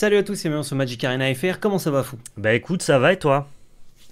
Salut à tous c'est bienvenue sur Magic Arena FR, comment ça va fou Bah écoute, ça va et toi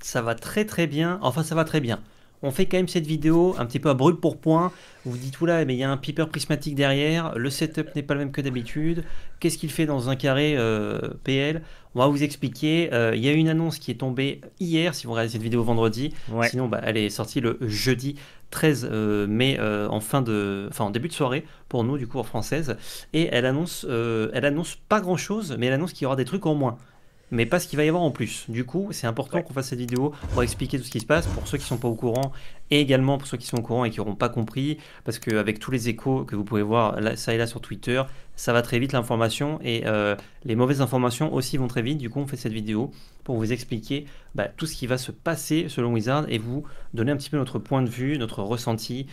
Ça va très très bien, enfin ça va très bien. On fait quand même cette vidéo un petit peu à brûle pour point. Vous dites, tout là, mais il y a un piper prismatique derrière, le setup n'est pas le même que d'habitude, qu'est-ce qu'il fait dans un carré euh, PL on va vous expliquer. Euh, il y a une annonce qui est tombée hier, si vous regardez cette vidéo vendredi. Sinon, bah, elle est sortie le jeudi 13 euh, mai euh, en fin de, enfin en début de soirée pour nous du coup en française. Et elle annonce, elle annonce pas grand chose, mais elle annonce qu'il y aura des trucs au moins mais pas ce qu'il va y avoir en plus. Du coup, c'est important qu'on fasse cette vidéo pour expliquer tout ce qui se passe pour ceux qui ne sont pas au courant et également pour ceux qui sont au courant et qui n'auront pas compris, parce qu'avec tous les échos que vous pouvez voir ça et là sur Twitter, ça va très vite l'information et euh, les mauvaises informations aussi vont très vite. Du coup, on fait cette vidéo pour vous expliquer bah, tout ce qui va se passer selon Wizard et vous donner un petit peu notre point de vue, notre ressenti,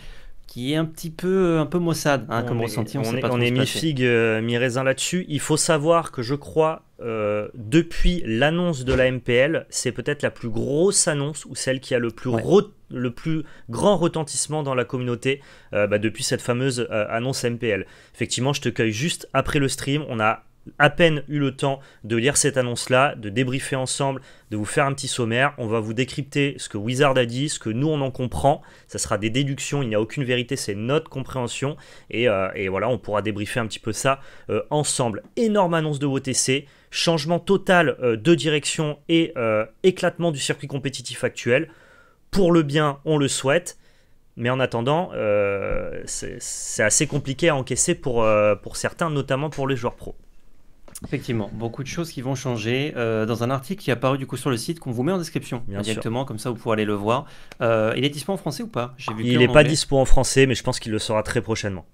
qui est un petit peu un peu maussade hein, comme ressenti. On, est, on est mi figue mi raisin là-dessus. Il faut savoir que je crois euh, depuis l'annonce de la MPL, c'est peut-être la plus grosse annonce ou celle qui a le plus le plus grand retentissement dans la communauté euh, bah, depuis cette fameuse euh, annonce MPL. Effectivement, je te cueille juste après le stream. On a à peine eu le temps de lire cette annonce-là, de débriefer ensemble, de vous faire un petit sommaire. On va vous décrypter ce que Wizard a dit, ce que nous on en comprend. Ça sera des déductions, il n'y a aucune vérité, c'est notre compréhension. Et, euh, voilà, on pourra débriefer un petit peu ça euh, ensemble. Énorme annonce de WTC, changement total euh, de direction et éclatement du circuit compétitif actuel. Pour le bien, on le souhaite. Mais en attendant, c'est assez compliqué à encaisser pour, pour certains, notamment pour les joueurs pro. Effectivement, beaucoup de choses qui vont changer. Euh, dans un article qui est apparu du coup sur le site, qu'on vous met en description directement, comme ça vous pouvez aller le voir. Euh, il est dispo en français ou pas Il n'est pas dispo en français, mais je pense qu'il le sera très prochainement.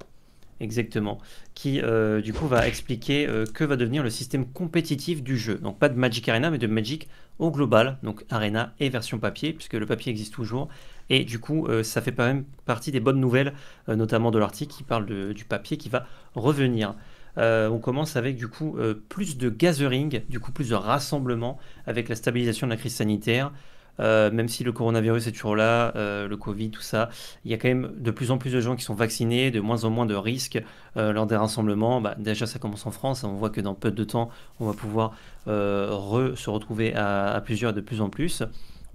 Exactement, qui euh, du coup va expliquer que va devenir le système compétitif du jeu. Donc pas de Magic Arena, mais de Magic au global, donc Arena et version papier, puisque le papier existe toujours. Et du coup, ça fait quand même partie des bonnes nouvelles, notamment de l'article qui parle du papier qui va revenir. Euh, on commence avec du coup euh, plus de gathering, du coup plus de rassemblement avec la stabilisation de la crise sanitaire. Euh, même si le coronavirus est toujours là, le Covid, tout ça, il y a quand même de plus en plus de gens qui sont vaccinés, de moins en moins de risques lors des rassemblements. Bah, déjà, ça commence en France, hein, on voit que dans peu de temps, on va pouvoir se retrouver à, plusieurs de plus en plus.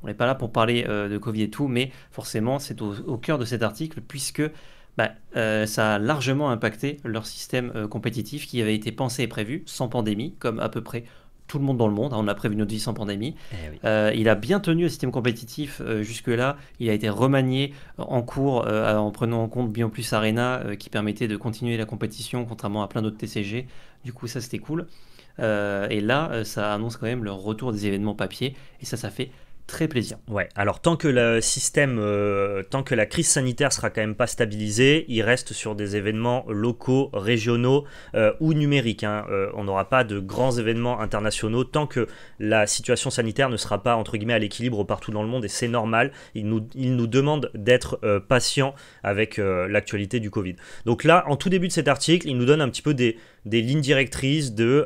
On n'est pas là pour parler de Covid et tout, mais forcément, c'est au, cœur de cet article, puisque bah, euh, ça a largement impacté leur système euh, compétitif qui avait été pensé et prévu sans pandémie, comme à peu près tout le monde dans le monde. Hein. On a prévu notre vie sans pandémie. Eh euh, il a bien tenu le système compétitif jusque-là. Il a été remanié en cours en prenant en compte bien plus Arena qui permettait de continuer la compétition contrairement à plein d'autres TCG. Du coup, ça c'était cool. et là, ça annonce quand même le retour des événements papier et ça, ça fait très plaisir. Ouais, alors tant que le système, euh, tant que la crise sanitaire sera quand même pas stabilisée, il reste sur des événements locaux, régionaux euh, ou numériques. Hein. Euh, on n'aura pas de grands événements internationaux tant que la situation sanitaire ne sera pas entre guillemets à l'équilibre partout dans le monde et c'est normal. Il nous, il nous demande d'être patient avec l'actualité du Covid. Donc là, en tout début de cet article, il nous donne un petit peu des, des lignes directrices de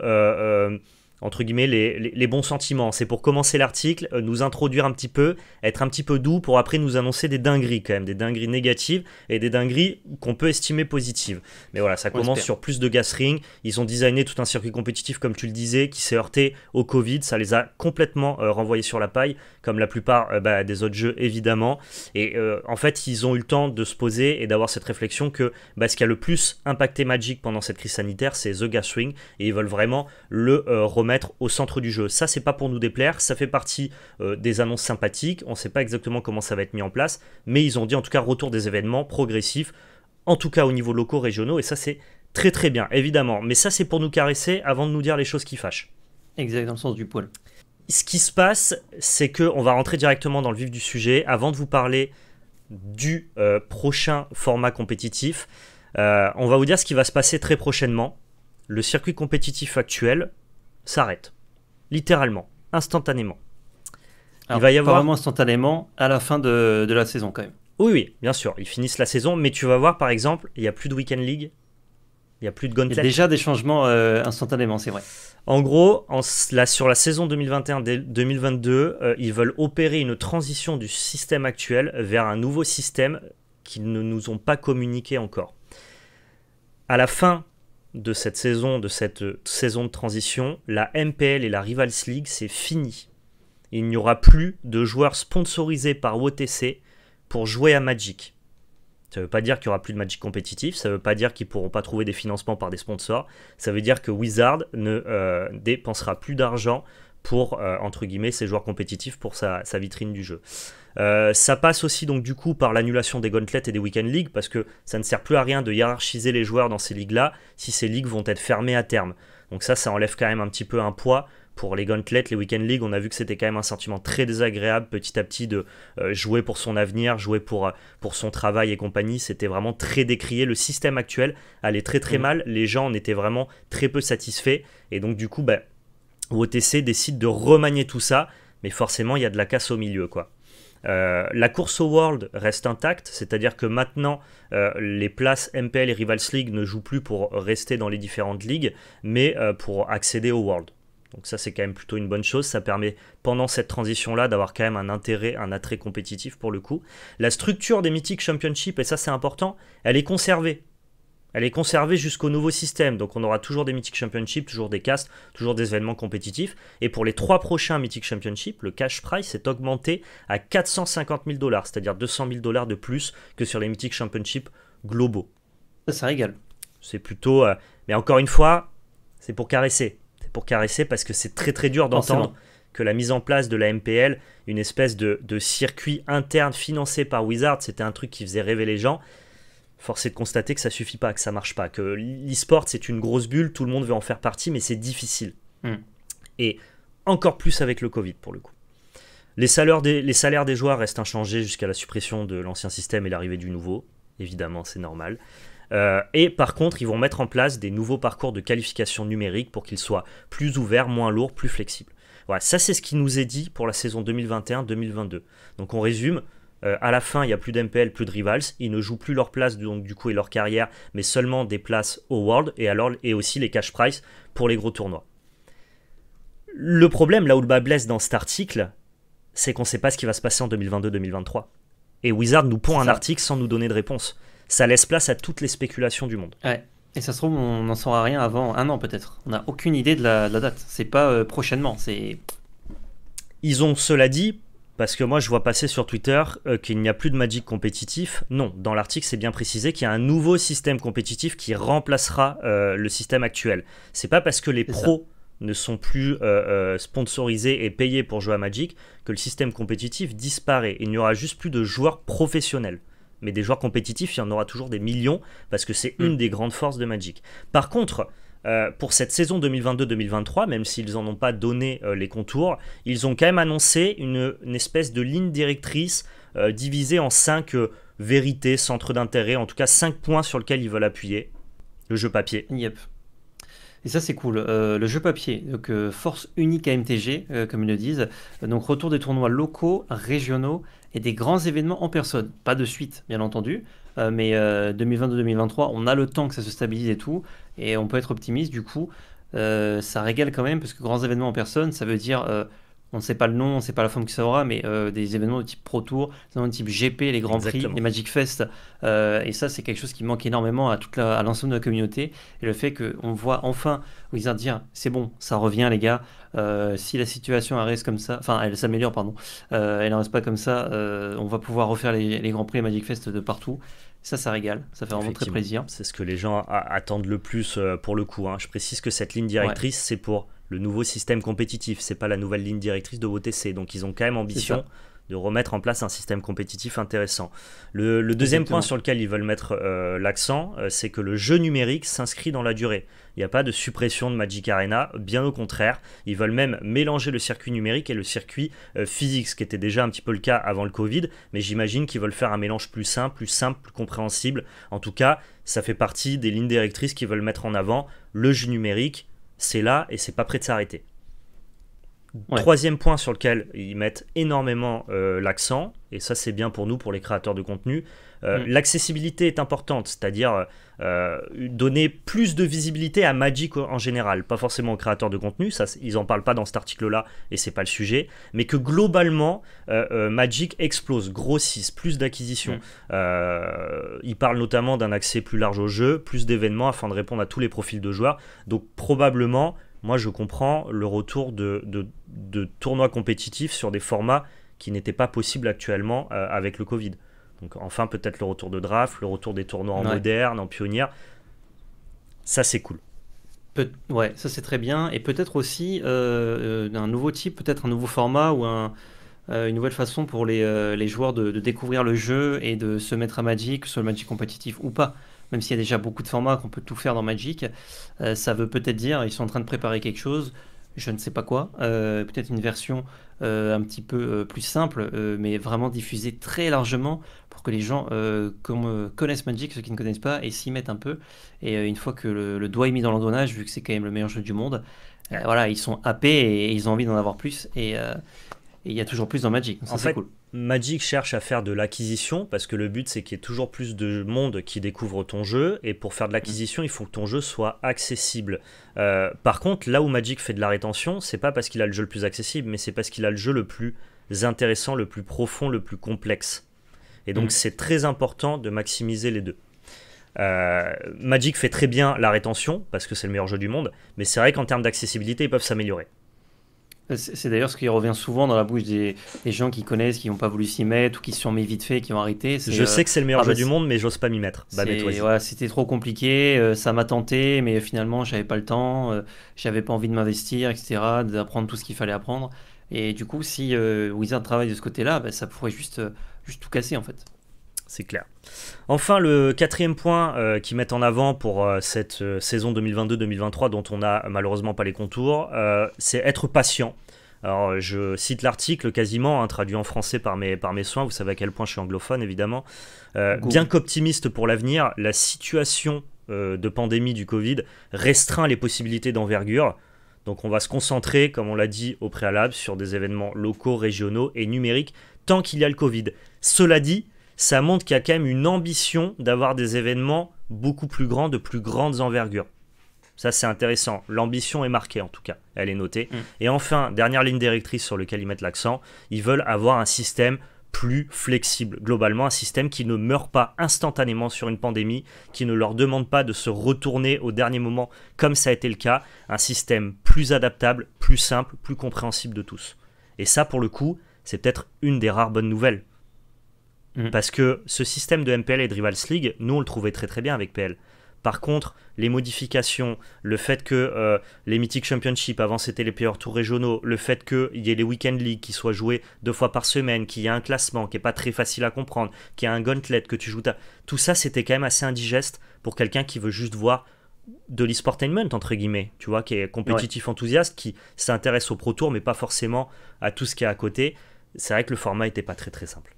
entre guillemets, les, bons sentiments. C'est pour commencer l'article, euh, nous introduire un petit peu, être un petit peu doux pour après nous annoncer des dingueries quand même, des dingueries négatives et des dingueries qu'on peut estimer positives. Mais voilà, ça commence sur plus de gas ring. Ils ont designé tout un circuit compétitif, comme tu le disais, qui s'est heurté au Covid. Ça les a complètement euh, renvoyés sur la paille comme la plupart euh, bah, des autres jeux évidemment. Et euh, en fait, ils ont eu le temps de se poser et d'avoir cette réflexion que bah, ce qui a le plus impacté Magic pendant cette crise sanitaire, c'est The Gathering, et ils veulent vraiment le euh, remettre au centre du jeu. Ça, c'est pas pour nous déplaire, ça fait partie des annonces sympathiques, on sait pas exactement comment ça va être mis en place, mais ils ont dit en tout cas retour des événements progressifs, en tout cas au niveau locaux, régionaux, et ça c'est très très bien, évidemment. Mais ça c'est pour nous caresser avant de nous dire les choses qui fâchent. Exact, dans le sens du poil ce qui se passe, c'est que on va rentrer directement dans le vif du sujet. Avant de vous parler du euh, prochain format compétitif, euh, on va vous dire ce qui va se passer très prochainement. Le circuit compétitif actuel s'arrête, littéralement, instantanément. il va y avoir vraiment instantanément à la fin de, la saison quand même. Oui, oui, bien sûr, ils finissent la saison, mais tu vas voir par exemple, il n'y a plus de Weekend League, il a plus de y a déjà des changements euh, instantanément, c'est vrai. En gros, sur la saison 2021-2022, euh, ils veulent opérer une transition du système actuel vers un nouveau système qu'ils ne nous ont pas communiqué encore. À la fin de cette saison, de cette euh, saison de transition, la MPL et la Rivals League, c'est fini. Il n'y aura plus de joueurs sponsorisés par OTC pour jouer à Magic. Ça ne veut pas dire qu'il n'y aura plus de Magic compétitif, ça ne veut pas dire qu'ils ne pourront pas trouver des financements par des sponsors, ça veut dire que Wizard ne euh, dépensera plus d'argent pour, euh, entre guillemets, ses joueurs compétitifs pour sa, vitrine du jeu. Euh, ça passe aussi donc du coup par l'annulation des Gauntlets et des Weekend League, parce que ça ne sert plus à rien de hiérarchiser les joueurs dans ces ligues-là si ces ligues vont être fermées à terme. Donc ça, ça enlève quand même un petit peu un poids. Pour les Gauntlets, les Weekend League, on a vu que c'était quand même un sentiment très désagréable petit à petit de euh, jouer pour son avenir, jouer pour, euh, pour son travail et compagnie. C'était vraiment très décrié. Le système actuel allait très très mm. mal. Les gens en étaient vraiment très peu satisfaits. Et donc du coup, bah, OTC décide de remanier tout ça. Mais forcément, il y a de la casse au milieu, quoi. Euh, la course au World reste intacte, c'est-à-dire que maintenant, euh, les places MPL et Rivals League ne jouent plus pour rester dans les différentes ligues, mais euh, pour accéder au World. Donc ça, c'est quand même plutôt une bonne chose. Ça permet, pendant cette transition-là, d'avoir quand même un intérêt, un attrait compétitif pour le coup. La structure des Mythic Championship, et ça c'est important, elle est conservée. Elle est conservée jusqu'au nouveau système, donc on aura toujours des Mythic Championships, toujours des castes, toujours des événements compétitifs. Et pour les trois prochains Mythic Championships, le cash price est augmenté à 450 000 dollars, c'est-à-dire 200 000 dollars de plus que sur les Mythic Championships globaux. Ça, ça régale. C'est plutôt. Euh, mais encore une fois, c'est pour caresser. C'est pour caresser parce que c'est très très dur d'entendre que la mise en place de la MPL, une espèce de, de circuit interne financé par Wizard, c'était un truc qui faisait rêver les gens force est de constater que ça suffit pas, que ça marche pas, que l'e-sport c'est une grosse bulle, tout le monde veut en faire partie, mais c'est difficile. Hmm. Et encore plus avec le Covid pour le coup. Les salaires des, les salaires des joueurs restent inchangés jusqu'à la suppression de l'ancien système et l'arrivée du nouveau. Évidemment, c'est normal. Euh, et par contre, ils vont mettre en place des nouveaux parcours de qualification numérique pour qu'ils soient plus ouverts, moins lourds, plus flexibles. Voilà, ça c'est ce qui nous est dit pour la saison 2021-2022. Donc on résume, euh, à la fin, il n'y a plus d'MPL, plus de rivals. Ils ne jouent plus leur place donc du coup et leur carrière, mais seulement des places au World et alors et aussi les cash prize pour les gros tournois. Le problème, là où le bas blesse dans cet article, c'est qu'on ne sait pas ce qui va se passer en 2022-2023. Et Wizard nous pond un article sans nous donner de réponse. Ça laisse place à toutes les spéculations du monde. Ouais. Et ça se trouve, on n'en saura rien avant un an peut-être. On n'a aucune idée de la, date. C'est pas euh, prochainement. C'est. Ils ont, cela dit, parce que moi, je vois passer sur Twitter euh, qu'il n'y a plus de Magic compétitif. Non, dans l'article, c'est bien précisé qu'il y a un nouveau système compétitif qui remplacera euh, le système actuel. C'est pas parce que les pros ne sont plus euh, sponsorisés et payés pour jouer à Magic que le système compétitif disparaît. Il n'y aura juste plus de joueurs professionnels. Mais des joueurs compétitifs, il y en aura toujours des millions parce que c'est mm. une des grandes forces de Magic. Par contre, euh, pour cette saison 2022-2023, même s'ils n'en ont pas donné euh, les contours, ils ont quand même annoncé une, espèce de ligne directrice euh, divisée en 5 vérités, centres d'intérêt, en tout cas 5 points sur lesquels ils veulent appuyer. Le jeu papier. Yep. Et ça, c'est cool. le jeu papier, donc force unique à MTG, comme ils le disent. donc retour des tournois locaux, régionaux et des grands événements en personne. Pas de suite, bien entendu. mais 2022-2023, on a le temps que ça se stabilise et tout. Et on peut être optimiste, du coup, euh, ça régale quand même, parce que grands événements en personne, ça veut dire euh, on ne sait pas le nom, on ne sait pas la forme que ça aura, mais euh, des événements de type Pro Tour, des événements de type GP, les Grands Prix, les Magic Fest. Euh, et ça, c'est quelque chose qui manque énormément à, toute à l'ensemble de la communauté. Et le fait qu'on voit enfin Wizard dire c'est bon, ça revient, les gars. Euh, si la situation reste comme ça, enfin, elle s'améliore, pardon, elle ne reste pas comme ça, on va pouvoir refaire les, Grands Prix, les Magic Fest de partout. Ça, ça régale, ça fait vraiment très plaisir. C'est ce que les gens attendent le plus pour le coup. Hein. Je précise que cette ligne directrice, c'est pour le nouveau système compétitif. C'est pas la nouvelle ligne directrice de OTC. Donc ils ont quand même ambition de remettre en place un système compétitif intéressant. Le, deuxième point sur lequel ils veulent mettre euh, l'accent, euh, c'est que le jeu numérique s'inscrit dans la durée. Il n'y a pas de suppression de Magic Arena, bien au contraire, ils veulent même mélanger le circuit numérique et le circuit euh, physique, ce qui était déjà un petit peu le cas avant le Covid, mais j'imagine qu'ils veulent faire un mélange plus simple, plus simple, plus compréhensible. En tout cas, ça fait partie des lignes directrices qu'ils veulent mettre en avant, le jeu numérique c'est là et c'est pas prêt de s'arrêter. Troisième point sur lequel ils mettent énormément euh, l'accent, et ça, c'est bien pour nous, pour les créateurs de contenu. Euh, mm. L'accessibilité est importante, c'est-à-dire euh, donner plus de visibilité à Magic en général, pas forcément aux créateurs de contenu, ça, ils n'en parlent pas dans cet article-là et c'est pas le sujet, mais que globalement, euh, Magic explose, grossisse, plus d'acquisitions. Mm. ils parlent notamment d'un accès plus large au jeu, plus d'événements afin de répondre à tous les profils de joueurs. Donc probablement, moi je comprends le retour de tournois compétitifs sur des formats qui n'était pas possible actuellement euh, avec le Covid. Donc enfin peut-être le retour de draft, le retour des tournois en moderne, en pionnière. Ça c'est cool. ouais, ça c'est très bien. Et peut-être aussi euh, euh un nouveau type, peut-être un nouveau format ou un, euh, une nouvelle façon pour les, les joueurs de, découvrir le jeu et de se mettre à Magic, sur le Magic compétitif ou pas même s'il y a déjà beaucoup de formats qu'on peut tout faire dans Magic, ça veut peut-être dire ils sont en train de préparer quelque chose je ne sais pas quoi, euh, peut-être une version euh, un petit peu euh, plus simple, mais vraiment diffusée très largement pour que les gens connaissent Magic, ceux qui ne connaissent pas, et s'y mettent un peu. Et une fois que le, doigt est mis dans l'engrenage, vu que c'est quand même le meilleur jeu du monde, voilà, ils sont happés et, ils ont envie d'en avoir plus. Et, et il y a toujours plus dans Magic. en fait, Magic cherche à faire de l'acquisition parce que le but c'est qu'il y ait toujours plus de monde qui découvre ton jeu. Et pour faire de l'acquisition, il faut que ton jeu soit accessible. Euh, par contre, là où Magic fait de la rétention, c'est pas parce qu'il a le jeu le plus accessible, mais c'est parce qu'il a le jeu le plus intéressant, le plus profond, le plus complexe. Et donc mm. c'est très important de maximiser les deux. Euh, Magic fait très bien la rétention parce que c'est le meilleur jeu du monde, mais c'est vrai qu'en termes d'accessibilité, ils peuvent s'améliorer. C'est d'ailleurs ce qui revient souvent dans la bouche des, gens qui connaissent, qui n'ont pas voulu s'y mettre ou qui se sont mis vite fait qui ont arrêté. Je sais que c'est le meilleur ah, jeu bah, du monde, mais j'ose pas m'y mettre. Bah, c'était trop compliqué, euh, ça m'a tenté, mais finalement j'avais pas le temps, je euh, j'avais pas envie de m'investir, etc., d'apprendre tout ce qu'il fallait apprendre. Et du coup, si euh, Wizard travaille de ce côté-là, bah, ça pourrait juste tout casser en fait c'est clair. Enfin, le quatrième point euh, qu'ils mettent en avant pour euh, cette euh, saison 2022-2023 dont on n'a malheureusement pas les contours, c'est être patient. Alors, je cite l'article quasiment, hein, traduit en français par mes, par mes soins, vous savez à quel point je suis anglophone évidemment. bien qu'optimiste pour l'avenir, la situation de pandémie du Covid restreint les possibilités d'envergure. Donc on va se concentrer, comme on l'a dit au préalable, sur des événements locaux, régionaux et numériques tant qu'il y a le Covid. Cela dit, ça montre qu'il y a quand même une ambition d'avoir des événements beaucoup plus grands, de plus grandes envergures. Ça, c'est intéressant. L'ambition est marquée, en tout cas. Elle est notée. Mm. Et enfin, dernière ligne directrice sur laquelle ils mettent l'accent, ils veulent avoir un système plus flexible. Globalement, un système qui ne meurt pas instantanément sur une pandémie, qui ne leur demande pas de se retourner au dernier moment comme ça a été le cas. Un système plus adaptable, plus simple, plus compréhensible de tous. Et ça, pour le coup, c'est peut-être une des rares bonnes nouvelles. Mm. Parce que ce système de MPL et de Rivals League, nous, on le trouvait très très bien avec PL. Par contre, les modifications, le fait que euh, les Mythic Championship, avant c'était les payeurs tours régionaux, le fait qu'il y ait les Weekend League qui soient joués deux fois par semaine, qu'il y ait un classement qui n'est pas très facile à comprendre, qu'il y ait un gauntlet que tu joues, tout ça c'était quand même assez indigeste pour quelqu'un qui veut juste voir de le entre guillemets, tu vois, qui est compétitif enthousiaste, qui s'intéresse au Pro Tour mais pas forcément à tout ce qui est à côté. C'est vrai que le format n'était pas très très simple.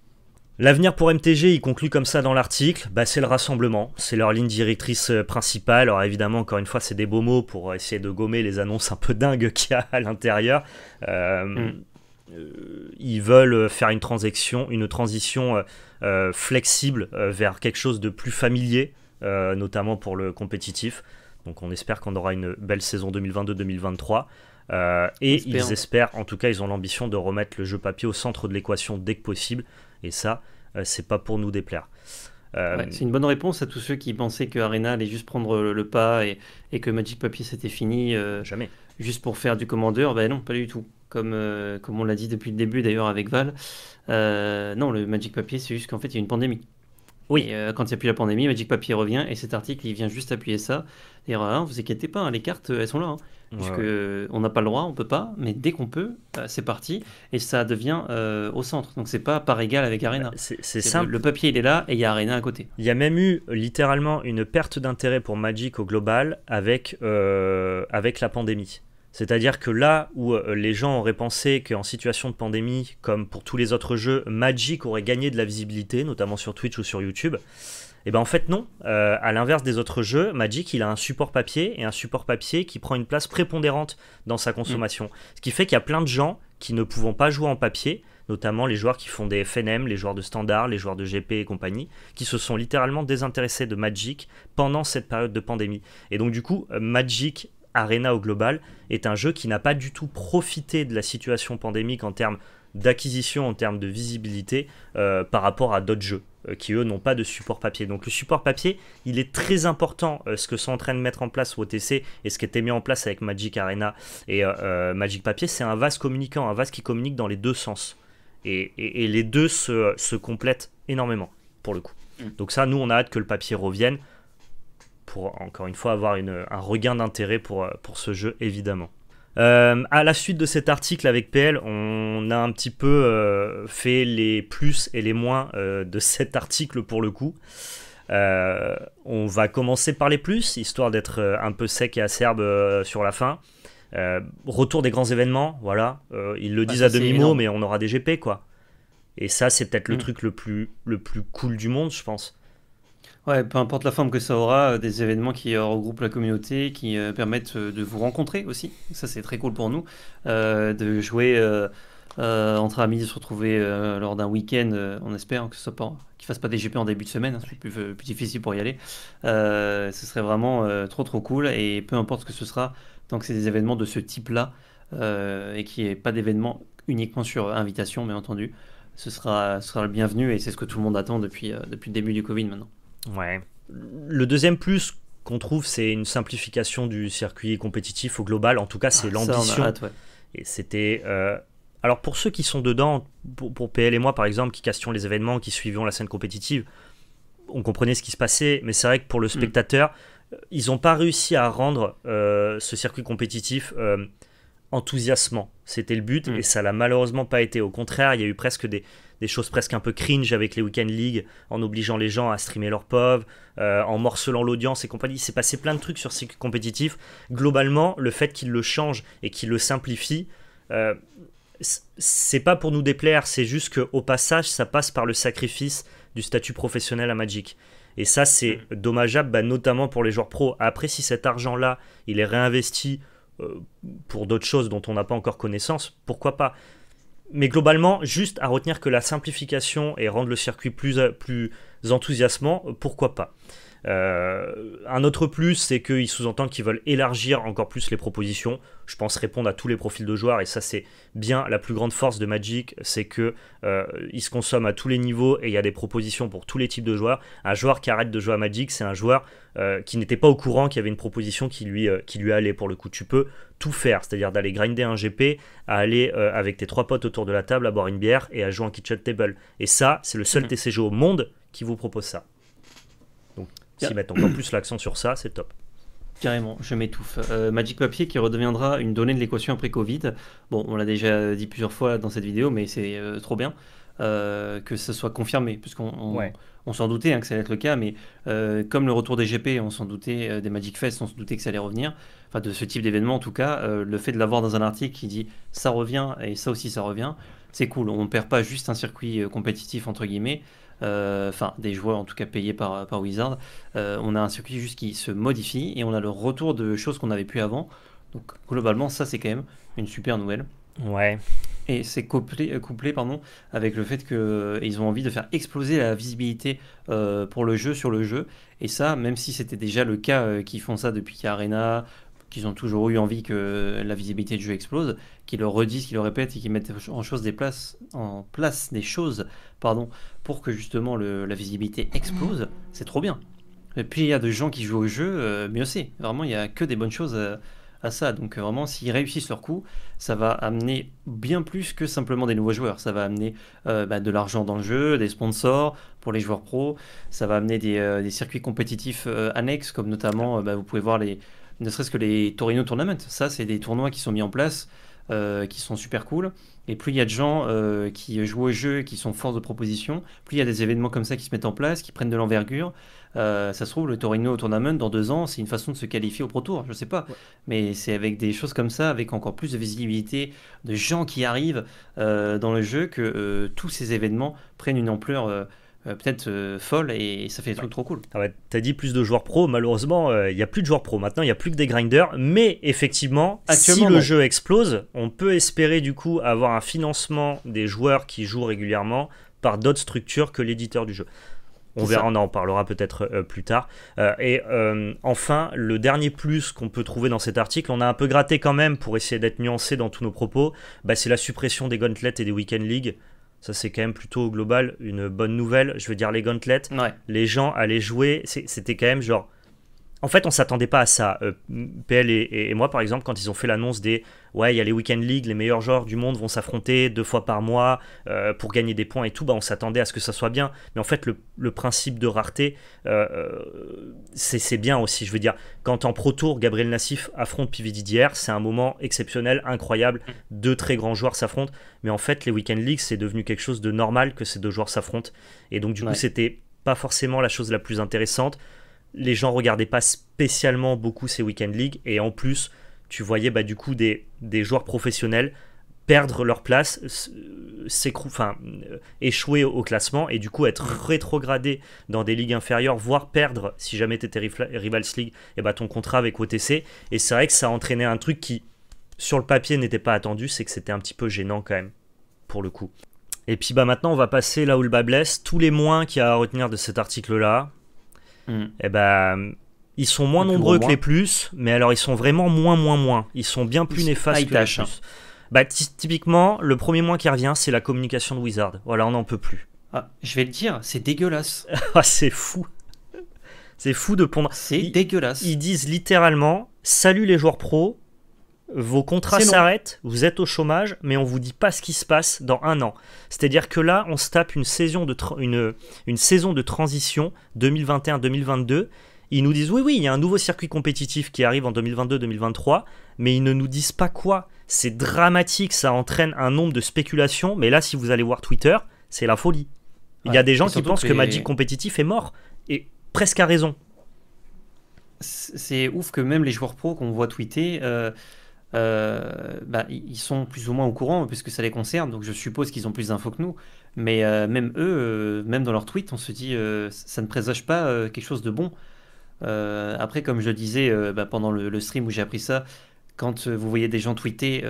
L'avenir pour MTG, il conclut comme ça dans l'article, bah, c'est le rassemblement, c'est leur ligne directrice euh, principale. Alors évidemment, encore une fois, c'est des beaux mots pour essayer de gommer les annonces un peu dingues qu'il y a à l'intérieur. Euh, mm. euh, ils veulent faire une transaction, une transition flexible vers quelque chose de plus familier, notamment pour le compétitif. Donc on espère qu'on aura une belle saison 2022-2023. et ils espèrent, en tout cas, ils ont l'ambition de remettre le jeu papier au centre de l'équation dès que possible. Et ça, euh, c'est pas pour nous déplaire. Euh, c'est une bonne réponse à tous ceux qui pensaient que Arena allait juste prendre le, pas et, que Magic Papier c'était fini. Euh, Jamais. Juste pour faire du commandeur, ben non, pas du tout. Comme, comme on l'a dit depuis le début d'ailleurs avec Val, non, le Magic Papier c'est juste qu'en fait il y a une pandémie. Oui, euh, quand il n'y a plus la pandémie, Magic Papier revient et cet article, il vient juste appuyer ça. Et euh, hein, vous inquiétez pas, hein, les cartes, euh, elles sont là. Hein. on n'a pas le droit, on peut pas, mais dès qu'on peut, c'est parti et ça devient au centre. Donc c'est pas par égal avec Arena. Bah, c'est simple. Le, papier, il est là et il y a Arena à côté. Il y a même eu littéralement une perte d'intérêt pour Magic au global avec, avec la pandémie. C'est-à-dire que là où euh, les gens auraient pensé qu'en situation de pandémie, comme pour tous les autres jeux, Magic aurait gagné de la visibilité, notamment sur Twitch ou sur YouTube, eh bien en fait non. Euh, à l'inverse des autres jeux, Magic il a un support papier et un support papier qui prend une place prépondérante dans sa consommation. Mm. Ce qui fait qu'il y a plein de gens qui ne pouvant pas jouer en papier, notamment les joueurs qui font des FNM, les joueurs de standard, les joueurs de GP et compagnie, qui se sont littéralement désintéressés de Magic pendant cette période de pandémie. Et donc du coup, euh, Magic Arena au global est un jeu qui n'a pas du tout profité de la situation pandémique en termes d'acquisition, en termes de visibilité euh, par rapport à d'autres jeux euh, qui eux n'ont pas de support papier. Donc le support papier, il est très important euh, ce que sont en train de mettre en place OTC et ce qui était mis en place avec Magic Arena et Magic Papier, c'est un vase communicant, un vase qui communique dans les deux sens. Et, les deux se complètent énormément pour le coup. Mm. Donc ça, nous, on a hâte que le papier revienne pour encore une fois avoir un regain d'intérêt pour, euh, pour ce jeu évidemment. Euh, à la suite de cet article avec PL, on a un petit peu euh, fait les plus et les moins de cet article pour le coup. on va commencer par les plus, histoire d'être un peu sec et acerbe sur la fin. retour des grands événements, voilà. ils le bah, disent à demi-mot, mais on aura des GP, quoi. Et ça, c'est peut-être le mm. truc le plus, le plus cool du monde, je pense. Ouais, peu importe la forme que ça aura, euh, des événements qui euh, regroupent la communauté, qui euh, permettent de vous rencontrer aussi. Ça, c'est très cool pour nous. de jouer entre amis, de se retrouver lors d'un week-end, on espère que ce soit pas fassent pas des GP en début de semaine, hein, c'est plus, difficile pour y aller. ce serait vraiment trop trop cool et peu importe ce que ce sera, tant que c'est des événements de ce type-là et qu'il n'y ait pas d'événement uniquement sur invitation, bien entendu, ce sera, sera le bienvenu et c'est ce que tout le monde attend depuis, depuis le début du Covid maintenant. Ouais. Le deuxième plus qu'on trouve, c'est une simplification du circuit compétitif au global. En tout cas, c'est ah, l'ambition. Et c'était. Euh, alors, pour ceux qui sont dedans, pour, PL et moi, par exemple, qui castions les événements, qui suivions la scène compétitive, on comprenait ce qui se passait. Mais c'est vrai que pour le mm. spectateur, euh, ils n'ont pas réussi à rendre euh, ce circuit compétitif enthousiasmant. C'était le but mm. et ça l'a malheureusement pas été. Au contraire, il y a eu presque des, choses presque un peu cringe avec les Weekend League en obligeant les gens à streamer leur pauvres, euh, en morcelant l'audience et compagnie. Il s'est passé plein de trucs sur ces compétitifs. Globalement, le fait qu'il le change et qu'ils le simplifie, euh, c'est pas pour nous déplaire, c'est juste qu'au passage, ça passe par le sacrifice du statut professionnel à Magic. Et ça, c'est mm. dommageable, bah, notamment pour les joueurs pros. Après, si cet argent-là, il est réinvesti euh, pour d'autres choses dont on n'a pas encore connaissance, pourquoi pas mais globalement, juste à retenir que la simplification et rendre le circuit plus, euh, enthousiasmant, pourquoi pas euh, un autre plus, c'est qu'ils sous-entendent qu'ils veulent élargir encore plus les propositions. Je pense répondre à tous les profils de joueurs, et ça c'est bien la plus grande force de Magic, c'est que euh, se consomment à tous les niveaux et il y a des propositions pour tous les types de joueurs. Un joueur qui arrête de jouer à Magic, c'est un joueur euh, qui n'était pas au courant qu'il y avait une proposition qui lui, qui lui allait pour le coup. Tu peux tout faire, c'est-à-dire d'aller grinder un GP, à aller avec tes trois potes autour de la table, à boire une bière et à jouer en kitchen table. Et ça, c'est le seul mhm. TCG au monde qui vous propose ça. Si yeah. mettent encore plus l'accent sur ça, c'est top. Carrément, je m'étouffe. Euh, Magic Papier qui redeviendra une donnée de l'équation après Covid. Bon, on l'a déjà dit plusieurs fois dans cette vidéo, mais c'est euh, trop bien euh, que ça soit confirmé, puisqu'on on, s'en doutait hein, que ça allait être le cas, mais comme le retour des GP, on s'en doutait, des Magic Fest, on s'en doutait que ça allait revenir, enfin de ce type d'événement en tout cas, le fait de l'avoir dans un article qui dit ça revient et ça aussi ça revient, c'est cool, on ne perd pas juste un circuit compétitif entre guillemets, euh, enfin des joueurs en tout cas payés par, Wizard, euh, on a un circuit juste qui se modifie et on a le retour de choses qu'on n'avait plus avant. Donc globalement, ça c'est quand même une super nouvelle. Ouais. Et c'est couplé, euh, couplé pardon, avec le fait qu'ils ont envie de faire exploser la visibilité pour le jeu sur le jeu. Et ça, même si c'était déjà le cas qui qu'ils font ça depuis Arena, qu'ils ont toujours eu envie que la visibilité du jeu explose, qu'ils le redisent, qu'ils le répètent et qu'ils mettent en, chose des places, en place des choses pardon, pour que justement la visibilité explose, c'est trop bien. Et puis il y a des gens qui jouent au jeu, euh, mieux c'est. Vraiment, il n'y a que des bonnes choses euh, à, ça. Donc euh, vraiment, s'ils réussissent leur coup, ça va amener bien plus que simplement des nouveaux joueurs. Ça va amener bah, de l'argent dans le jeu, des sponsors pour les joueurs pros. Ça va amener des, circuits compétitifs annexes, comme notamment, bah, vous pouvez voir les, ne serait-ce que les Torino Tournament. Ça, c'est des tournois qui sont mis en place, euh, qui sont super cool. Et plus il y a de gens euh, qui jouent au jeu, qui sont force de proposition, plus il y a des événements comme ça qui se mettent en place, qui prennent de l'envergure. Euh, ça se trouve, le Torino Tournament, dans deux ans, c'est une façon de se qualifier au Pro Tour, je sais pas. Mais c'est avec des choses comme ça, avec encore plus de visibilité, de gens qui arrivent dans le jeu, que tous ces événements prennent une ampleur euh, peut-être euh, folle et, ça fait des trucs trop cool. Ah T'as dit plus de joueurs pro, malheureusement euh, il y n'y a plus de joueurs pro maintenant, il n'y a plus que des grinders, mais effectivement si le jeu explose, on peut espérer du coup avoir un financement des joueurs qui jouent régulièrement par d'autres structures que l'éditeur du jeu. On verra, on en parlera peut-être plus tard. et enfin, le dernier plus qu'on peut trouver dans cet article, on a un peu gratté quand même pour essayer d'être nuancé dans tous nos propos, bah, c'est la suppression des Gauntlets et des Weekend League. Ça, c'est quand même plutôt au global une bonne nouvelle. Je veux dire, les gauntlets, les gens allaient jouer. C'était quand même genre en fait, on s'attendait pas à ça. Euh, PL et, moi, par exemple, quand ils ont fait l'annonce des ouais, il y a les Weekend League, les meilleurs joueurs du monde vont s'affronter deux fois par mois euh, pour gagner des points et tout, bah, on s'attendait à ce que ça soit bien. Mais en fait, le, principe de rareté, euh, c'est bien aussi. Je veux dire, quand en Pro Tour, Gabriel Nassif affronte Pividi d'hier, c'est un moment exceptionnel, incroyable. Deux très grands joueurs s'affrontent. Mais en fait, les Weekend League, c'est devenu quelque chose de normal que ces deux joueurs s'affrontent. Et donc, du coup, c'était pas forcément la chose la plus intéressante les gens regardaient pas spécialement beaucoup ces Weekend League et en plus tu voyais bah, du coup des, joueurs professionnels perdre leur place, enfin, euh, échouer au classement et du coup être rétrogradé dans des ligues inférieures, voire perdre, si jamais tu étais Rivals League, et bah, ton contrat avec OTC. Et c'est vrai que ça entraînait un truc qui, sur le papier, n'était pas attendu, c'est que c'était un petit peu gênant quand même, pour le coup. Et puis bah, maintenant, on va passer là où le bas blesse. Tous les moins qu'il y a à retenir de cet article-là, Mm. et eh ben ils sont moins nombreux que les plus, mais alors ils sont vraiment moins, moins, moins. Ils sont bien plus néfastes que les plus. Bah, typiquement, le premier moins qui revient, c'est la communication de Wizard. Voilà, on n'en peut plus. Ah, je vais le dire, c'est dégueulasse. Ah, c'est fou. C'est fou de pondre. C'est dégueulasse. Ils disent littéralement Salut les joueurs pro, vos contrats s'arrêtent, vous êtes au chômage, mais on vous dit pas ce qui se passe dans un an. C'est-à-dire que là, on se tape une saison de, une, saison de transition 2021-2022. Ils nous disent oui, oui, il y a un nouveau circuit compétitif qui arrive en 2022-2023, mais ils ne nous disent pas quoi. C'est dramatique, ça entraîne un nombre de spéculations, mais là, si vous allez voir Twitter, c'est la folie. Il y a des gens qui pensent que, Magic compétitif est mort, et presque à raison. C'est ouf que même les joueurs pros qu'on voit tweeter. Euh, euh, bah, ils sont plus ou moins au courant puisque ça les concerne, donc je suppose qu'ils ont plus d'infos que nous. Mais euh, même eux, euh, même dans leurs tweets, on se dit ça ne présage pas quelque chose de bon. après, comme je disais bah, pendant le, stream où j'ai appris ça, quand vous voyez des gens tweeter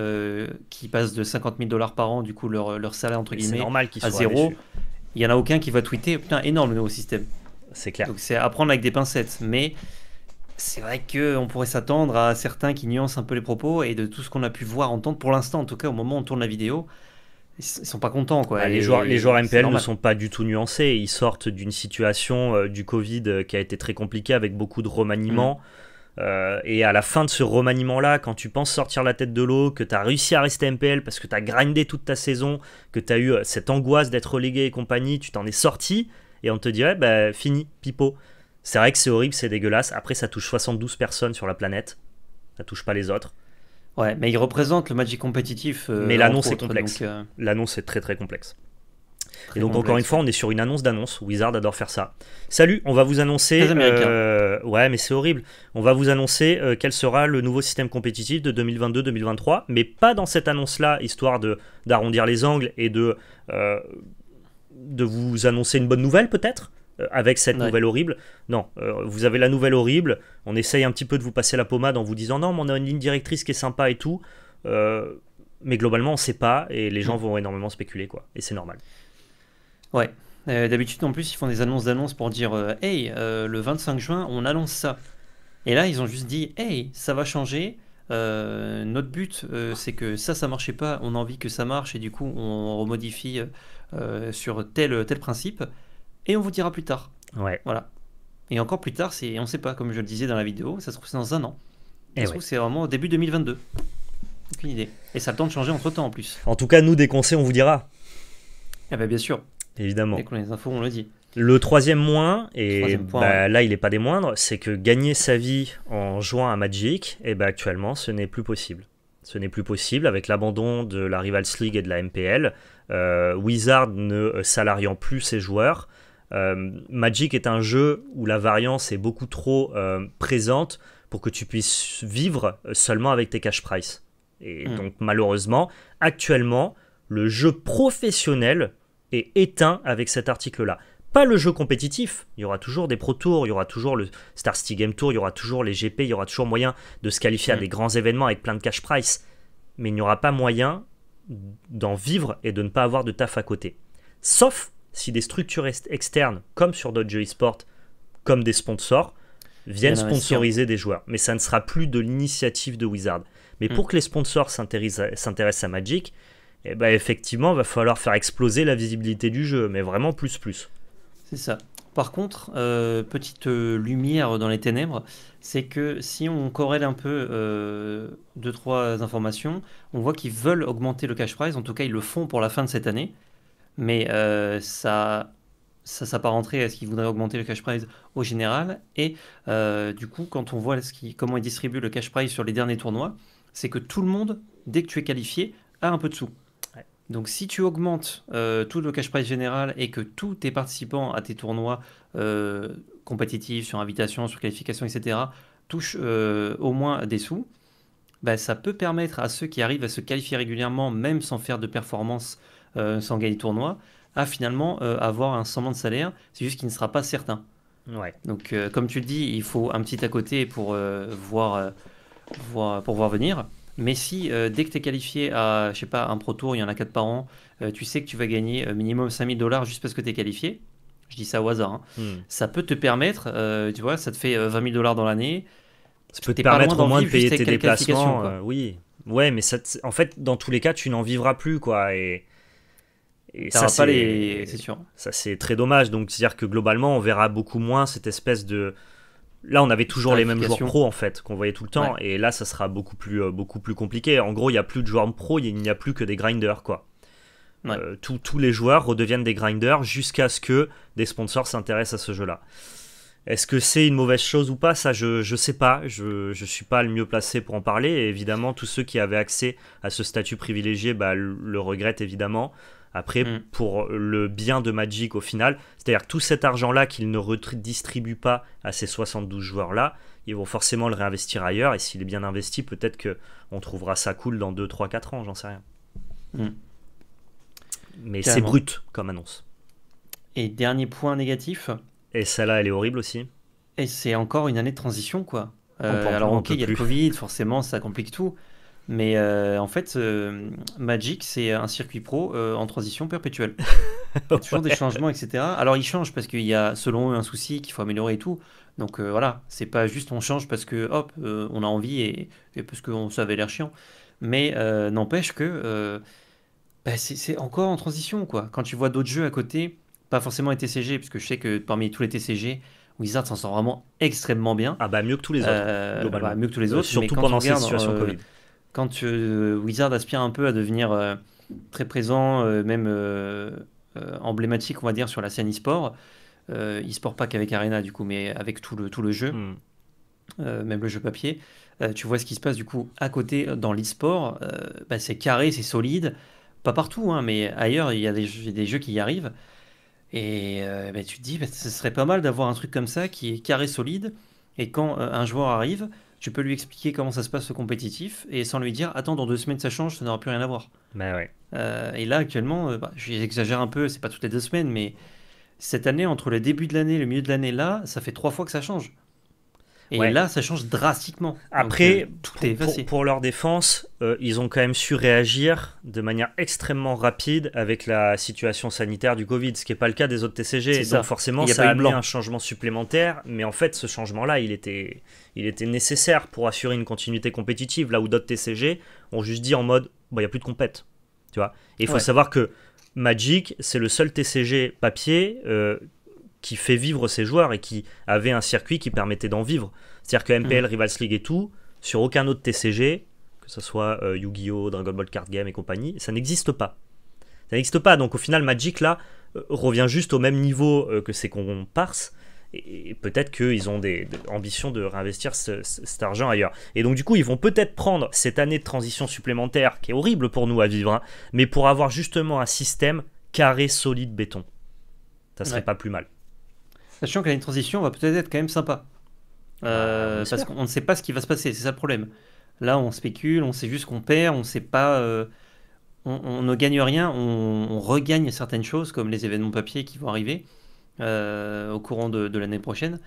qui passent de 50 000 dollars par an, du coup leur, leur salaire entre guillemets, à zéro, il y en a aucun qui va tweeter putain énorme le nouveau système. C'est clair. Donc c'est à prendre avec des pincettes, mais c'est vrai qu'on pourrait s'attendre à certains qui nuancent un peu les propos et de tout ce qu'on a pu voir, entendre pour l'instant, en tout cas au moment où on tourne la vidéo, ils sont pas contents quoi. Ah, les, joueurs, MPL ne sont pas du tout nuancés. Ils sortent d'une situation euh, du Covid euh, qui a été très compliquée avec beaucoup de remaniements. Mm. Euh, et à la fin de ce remaniement là, quand tu penses sortir la tête de l'eau, que tu as réussi à rester MPL parce que tu as grindé toute ta saison, que tu as eu cette angoisse d'être relégué et compagnie, tu t'en es sorti et on te dirait bah, fini, pipo ». C'est vrai que c'est horrible, c'est dégueulasse. Après, ça touche 72 personnes sur la planète. Ça touche pas les autres. Ouais, mais il représente le Magic compétitif. Euh, mais l'annonce est complexe. Euh, l'annonce est très très complexe. et donc encore une fois, on est sur une annonce d'annonce. Wizard adore faire ça. Salut, on va vous annoncer. Euh, ouais, mais c'est horrible. On va vous annoncer euh, quel sera le nouveau système compétitif de 2022-2023, mais pas dans cette annonce-là, histoire de d'arrondir les angles et de de vous annoncer une bonne nouvelle peut-être. Euh, avec cette nouvelle horrible. Non, euh, vous avez la nouvelle horrible, on essaye un petit peu de vous passer la pommade en vous disant non, mais on a une ligne directrice qui est sympa et tout. Euh, mais globalement, on sait pas et les gens mm. vont énormément spéculer, quoi. Et c'est normal. Ouais. D'habitude, en plus, ils font des annonces d'annonces pour dire Hey, le 25 juin, on annonce ça. Et là, ils ont juste dit Hey, ça va changer. notre but, c'est que ça, ça marchait pas. On a envie que ça marche. Et du coup, on remodifie sur tel, tel principe et on vous dira plus tard. Ouais. Voilà. Et encore plus tard, c'est on sait pas, comme je le disais dans la vidéo, ça se trouve c'est dans un an. Eh ça et se trouve c'est vraiment au début 2022. Aucune idée. Et ça a le temps de changer entre temps en plus. En tout cas, nous, des conseils, on vous dira. Eh ah bien, bah, bien sûr. Évidemment. Dès qu'on a les infos, on le dit. Le troisième moins, et bah, là il n'est pas des moindres, c'est que gagner sa vie en jouant à Magic, et eh ben bah, actuellement ce n'est plus possible. Ce n'est plus possible avec l'abandon de la Rivals League et de la MPL. Euh, Wizard ne euh, salariant plus ses joueurs, euh, Magic est un jeu où la variance est beaucoup trop euh, présente pour que tu puisses vivre seulement avec tes cash price. Et hmm. donc malheureusement, actuellement, le jeu professionnel est éteint avec cet article-là. Pas le jeu compétitif, il y aura toujours des Pro Tours, il y aura toujours le Star City Game Tour, il y aura toujours les GP, il y aura toujours moyen de se qualifier à hmm. des grands événements avec plein de cash price, mais il n'y aura pas moyen d'en vivre et de ne pas avoir de taf à côté. Sauf si des structures externes, comme sur d'autres jeux e-sport, comme des sponsors, viennent hein. sponsoriser des joueurs. Mais ça ne sera plus de l'initiative de Wizard. Mais hmm. pour que les sponsors s'intéressent à, Magic, effectivement eh ben effectivement, va falloir faire exploser la visibilité du jeu, mais vraiment plus plus. C'est ça. Par contre, euh, petite euh, lumière dans les ténèbres, c'est que si on corrèle un peu euh, deux trois informations, on voit qu'ils veulent augmenter le cash prize. En tout cas, ils le font pour la fin de cette année mais euh, ça ça s'apparenterait à ce qu'il voudrait augmenter le cash prize au général. Et euh, du coup, quand on voit comment il distribue le cash prize sur les derniers tournois, c'est que tout le monde, dès que tu es qualifié, a un peu de sous. Donc si tu augmentes euh, tout le cash prize général et que tous tes participants à tes tournois euh, compétitifs, sur invitation, sur qualification, etc., touchent au moins des sous, ben, ça peut permettre à ceux qui arrivent à se qualifier régulièrement, même sans faire de performance euh, sans gagner tournoi, à finalement euh, avoir un semblant de salaire, c'est juste qu'il ne sera pas certain. Ouais. Donc, euh, comme tu le dis, il faut un petit à côté pour, voir, pour voir venir. Mais si dès que tu es qualifié à, je sais pas, un pro tour, il y en a 4 par an, tu sais que tu vas gagner minimum 5000 dollars juste parce que tu es qualifié, je dis ça au hasard, hein. hmm. ça peut te permettre, tu vois, ça te fait 20 000 dollars dans l'année. Ça peut te permettre au moins de payer tes déplacements. oui, ouais, mais ça en fait, dans tous les cas, tu n'en vivras plus, quoi. Et Hein. ça, c'est très dommage. Donc, c'est-à-dire que globalement, on verra beaucoup moins cette espèce de. Là, on avait toujours les mêmes joueurs pro en fait qu'on voyait tout le temps, et là, ça sera beaucoup plus, euh, beaucoup plus compliqué. En gros, il n'y a plus de joueurs pro, il n'y a plus que des grinders quoi. Euh, tous les joueurs redeviennent des grinders jusqu'à ce que des sponsors s'intéressent à ce jeu-là. Est-ce que c'est une mauvaise chose ou pas Ça, je ne sais pas. Je ne suis pas le mieux placé pour en parler. Et évidemment, tous ceux qui avaient accès à ce statut privilégié bah, le regrettent évidemment après mm. pour le bien de Magic au final. C'est-à-dire tout cet argent-là qu'il ne redistribue pas à ces 72 joueurs-là, ils vont forcément le réinvestir ailleurs. Et s'il est bien investi, peut-être que on trouvera ça cool dans 2, 3, 4 ans, j'en sais rien. Mm. Mais c'est brut comme annonce. Et dernier point négatif. Et celle-là, elle est horrible aussi. Et c'est encore une année de transition, quoi. Euh, alors, ok, il y a le Covid, forcément, ça complique tout. Mais euh, en fait, euh, Magic, c'est un circuit pro euh, en transition perpétuelle. toujours des changements, etc. Alors, ils changent parce qu'il y a, selon eux, un souci qu'il faut améliorer et tout. Donc voilà, c'est pas juste on change parce que hop, on a envie et, et parce qu'on savait l'air chiant. Mais n'empêche que bah, c'est encore en transition, quoi. Quand tu vois d'autres jeux à côté, pas forcément les TCG, parce que je sais que parmi tous les TCG, Wizard s'en sort vraiment extrêmement bien. Ah bah mieux que tous les autres. Hein, bah, mieux que tous les autres. Surtout pendant ces situation Covid quand euh, Wizard aspire un peu à devenir euh, très présent, euh, même emblématique, on va dire, sur la scène e-sport, e-sport pas qu'avec Arena du coup, mais avec tout le, tout le jeu, hmm. même le jeu papier, tu vois ce qui se passe du coup à côté dans l'e-sport, bah, c'est carré, c'est solide, pas partout, hein, mais ailleurs, il y a des, jeux qui y arrivent. Et bah, tu te dis, bah, ce serait pas mal d'avoir un truc comme ça qui est carré solide. Et quand un joueur arrive, tu peux lui expliquer comment ça se passe au compétitif et sans lui dire attends dans deux semaines ça change ça n'aura plus rien à voir bah euh, et là actuellement euh, bah, j'exagère un peu c'est pas toutes les deux semaines mais cette année entre le début de l'année et le milieu de l'année là ça fait trois fois que ça change et là, ça change drastiquement. Après, euh, pour, leur défense, euh, ils ont quand même su réagir de manière extrêmement rapide avec la situation sanitaire du Covid, ce qui n'est pas le cas des autres TCG. Donc forcément, ça a amené un changement supplémentaire. Mais en fait, ce changement-là, il était, il était nécessaire pour assurer une continuité compétitive. Là où d'autres TCG ont juste dit en mode, il n'y a plus de compète. Tu vois Et il faut savoir que Magic, c'est le seul TCG papier euh, qui fait vivre ses joueurs et qui avait un circuit qui permettait d'en vivre. C'est-à-dire que MPL, mm. Rivals League et tout, sur aucun autre TCG, que ce soit euh, Yu-Gi-Oh, Dragon Ball Card Game et compagnie, ça n'existe pas. Ça n'existe pas. Donc au final, Magic, là, euh, revient juste au même niveau euh, que c'est qu'on Et, et peut-être qu'ils ont des, ambitions de réinvestir cet argent ailleurs. Et donc du coup, ils vont peut-être prendre cette année de transition supplémentaire, qui est horrible pour nous à vivre, hein, mais pour avoir justement un système carré, solide, béton. Ça serait pas plus mal. Sachant l'année de transition, va peut-être être quand même sympa. Bah, euh, parce qu'on ne sait pas ce qui va se passer, c'est ça le problème. Là, on spécule, on sait juste qu'on perd, on ne sait pas. Euh, on, ne gagne rien, on, regagne certaines choses, comme les événements papier qui vont arriver euh, au courant de, l'année prochaine.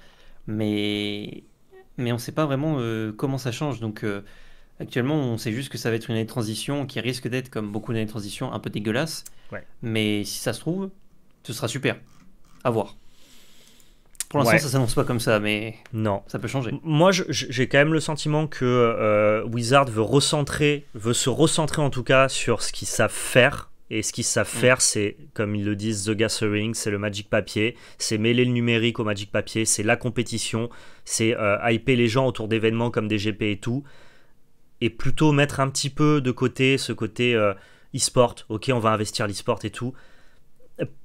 Mais, on ne sait pas vraiment comment ça change. Donc, actuellement, on sait juste que ça va être une année de transition qui risque d'être, comme beaucoup d'années de transition, un peu dégueulasse. Mais si ça se trouve, ce sera super. À voir. Pour l'instant, ça ça s'annonce pas comme ça, mais non, ça peut changer. Moi, j'ai quand même le sentiment que euh, Wizard veut recentrer, veut se recentrer en tout cas sur ce qu'ils savent faire. Et ce qu'ils savent faire, mm. c'est, comme ils le disent, The Gathering, c'est le Magic Papier, c'est mêler le numérique au Magic Papier, c'est la compétition, c'est euh, hyper les gens autour d'événements comme des GP et tout, et plutôt mettre un petit peu de côté ce côté euh, e-sport, ok, on va investir l'e-sport et tout.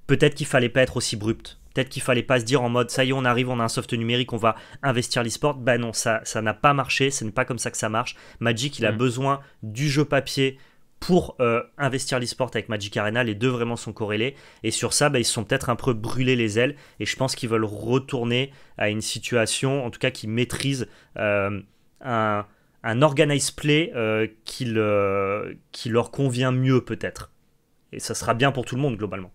Peut-être qu'il fallait pas être aussi brut, Peut-être qu'il fallait pas se dire en mode ça y est, on arrive, on a un soft numérique, on va investir l'e-sport. Ben non, ça ça n'a pas marché, ce n'est pas comme ça que ça marche. Magic, il a mm. besoin du jeu papier pour euh, investir l'e-sport avec Magic Arena, les deux vraiment sont corrélés. Et sur ça, bah, ils se sont peut-être un peu brûlés les ailes. Et je pense qu'ils veulent retourner à une situation, en tout cas, qui maîtrise euh, un, un organized play euh, qui leur convient mieux, peut-être. Et ça sera bien pour tout le monde, globalement.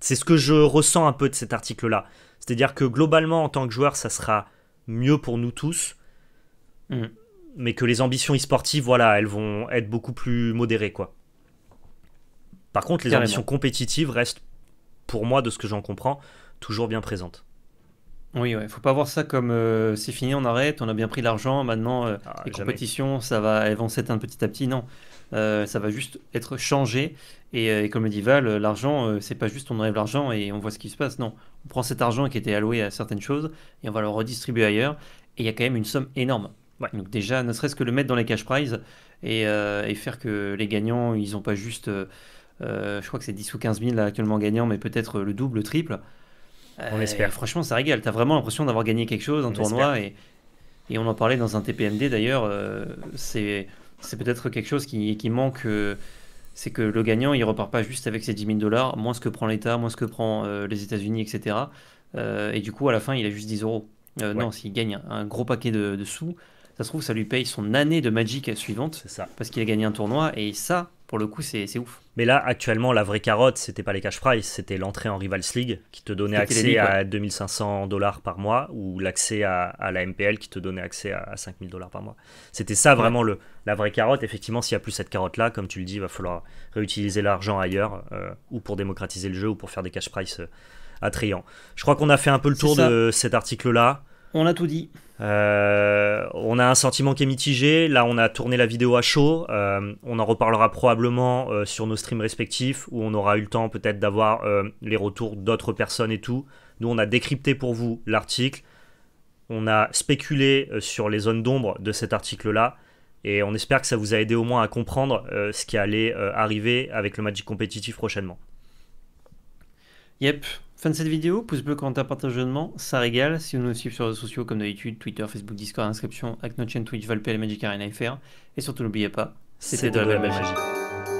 C'est ce que je ressens un peu de cet article-là. C'est-à-dire que globalement, en tant que joueur, ça sera mieux pour nous tous. Mm. Mais que les ambitions e-sportives, voilà, elles vont être beaucoup plus modérées, quoi. Par contre, les ambitions compétitives restent, pour moi, de ce que j'en comprends, toujours bien présentes. Oui, ouais, faut pas voir ça comme euh, c'est fini, on arrête, on a bien pris l'argent, maintenant euh, ah, les compétitions, ça va avancer un petit à petit. Non, euh, ça va juste être changé. Et, comme le dit Val, l'argent, c'est pas juste on enlève l'argent et on voit ce qui se passe. Non, on prend cet argent qui était alloué à certaines choses et on va le redistribuer ailleurs. Et il y a quand même une somme énorme. Donc déjà, ne serait-ce que le mettre dans les cash prizes et, faire que les gagnants, ils n'ont pas juste, je crois que c'est 10 ou 15 000 actuellement gagnants, mais peut-être le double, le triple. On espère. Euh, Franchement, ça régale. T'as vraiment l'impression d'avoir gagné quelque chose, un tournoi. Et, on en parlait dans un TPMD d'ailleurs. Euh, c'est peut-être quelque chose qui, manque. Euh, c'est que le gagnant, il repart pas juste avec ses 10 000 dollars, moins ce que prend l'État, moins ce que prend les États-Unis, etc. et du coup, à la fin, il a juste 10 euros. Non, s'il gagne un, gros paquet de, de sous, ça se trouve, ça lui paye son année de Magic suivante. C'est ça. Parce qu'il a gagné un tournoi. Et ça, pour le coup, c'est ouf. Mais là, actuellement, la vraie carotte, c'était pas les cash price, c'était l'entrée en Rivals League qui te donnait accès à 2500 dollars par mois ou l'accès à, la MPL qui te donnait accès à, 5000 dollars par mois. C'était ça vraiment le, la vraie carotte. Effectivement, s'il n'y a plus cette carotte-là, comme tu le dis, il va falloir réutiliser l'argent ailleurs euh, ou pour démocratiser le jeu ou pour faire des cash price euh, attrayants. Je crois qu'on a fait un peu le tour de cet article-là. On a tout dit. Euh, on a un sentiment qui est mitigé. Là, on a tourné la vidéo à chaud. Euh, on en reparlera probablement euh, sur nos streams respectifs où on aura eu le temps peut-être d'avoir les retours d'autres personnes et tout. Nous, on a décrypté pour vous l'article. On a spéculé sur les zones d'ombre de cet article-là. Et on espère que ça vous a aidé au moins à comprendre ce qui allait arriver avec le Magic compétitif prochainement. Yep. Fin de cette vidéo, pouce bleu commentaire, as partageonnement, ça régale. Si vous nous suivez sur les réseaux sociaux comme d'habitude, Twitter, Facebook, Discord, inscription, avec notre chaîne Twitch, Valpel, Magic Arena FR. Et surtout n'oubliez pas, c'est de la belle magie.